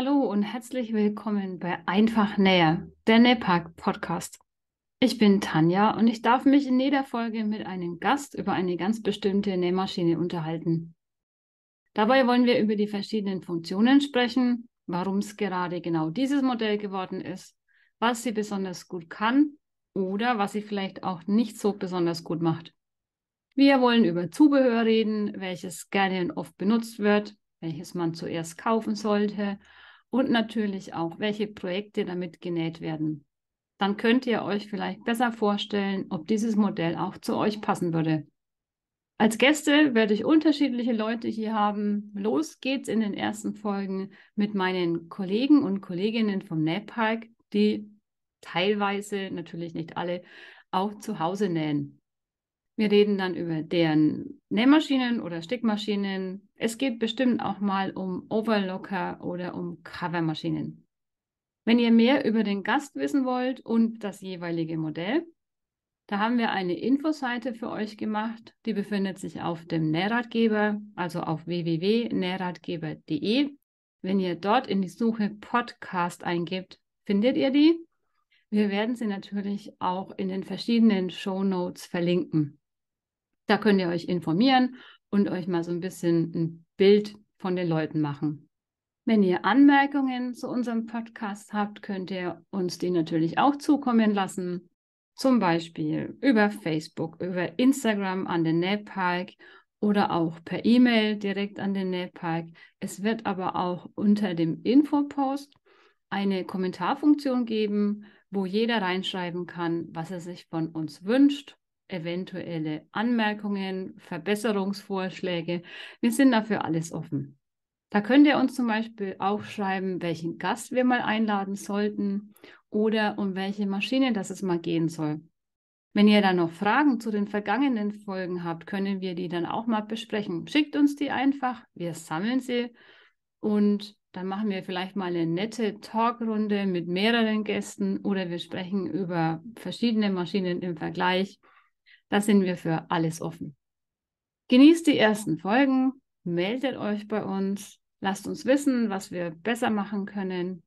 Hallo und herzlich willkommen bei Einfach Näher, der Nähpark Podcast. Ich bin Tanja und ich darf mich in jeder Folge mit einem Gast über eine ganz bestimmte Nähmaschine unterhalten. Dabei wollen wir über die verschiedenen Funktionen sprechen, warum es gerade genau dieses Modell geworden ist, was sie besonders gut kann oder was sie vielleicht auch nicht so besonders gut macht. Wir wollen über Zubehör reden, welches gerne und oft benutzt wird, welches man zuerst kaufen sollte und natürlich auch, welche Projekte damit genäht werden. Dann könnt ihr euch vielleicht besser vorstellen, ob dieses Modell auch zu euch passen würde. Als Gäste werde ich unterschiedliche Leute hier haben. Los geht's in den ersten Folgen mit meinen Kollegen und Kolleginnen vom Nähpark, die teilweise, natürlich nicht alle, auch zu Hause nähen. Wir reden dann über deren Nähmaschinen oder Stickmaschinen. Es geht bestimmt auch mal um Overlocker oder um Covermaschinen. Wenn ihr mehr über den Gast wissen wollt und das jeweilige Modell, da haben wir eine Infoseite für euch gemacht. Die befindet sich auf dem Nährratgeber, also auf www.nährratgeber.de. Wenn ihr dort in die Suche Podcast eingibt, findet ihr die. Wir werden sie natürlich auch in den verschiedenen Show Notes verlinken. Da könnt ihr euch informieren und euch mal so ein bisschen ein Bild von den Leuten machen. Wenn ihr Anmerkungen zu unserem Podcast habt, könnt ihr uns die natürlich auch zukommen lassen. Zum Beispiel über Facebook, über Instagram an den Nähpark oder auch per E-Mail direkt an den Nähpark. Es wird aber auch unter dem Infopost eine Kommentarfunktion geben, wo jeder reinschreiben kann, was er sich von uns wünscht eventuelle Anmerkungen, Verbesserungsvorschläge. Wir sind dafür alles offen. Da könnt ihr uns zum Beispiel auch schreiben, welchen Gast wir mal einladen sollten oder um welche Maschine das es mal gehen soll. Wenn ihr dann noch Fragen zu den vergangenen Folgen habt, können wir die dann auch mal besprechen. Schickt uns die einfach, wir sammeln sie und dann machen wir vielleicht mal eine nette Talkrunde mit mehreren Gästen oder wir sprechen über verschiedene Maschinen im Vergleich. Da sind wir für alles offen. Genießt die ersten Folgen, meldet euch bei uns, lasst uns wissen, was wir besser machen können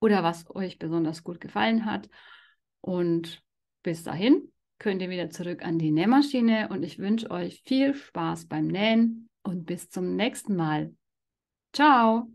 oder was euch besonders gut gefallen hat. Und bis dahin könnt ihr wieder zurück an die Nähmaschine und ich wünsche euch viel Spaß beim Nähen und bis zum nächsten Mal. Ciao!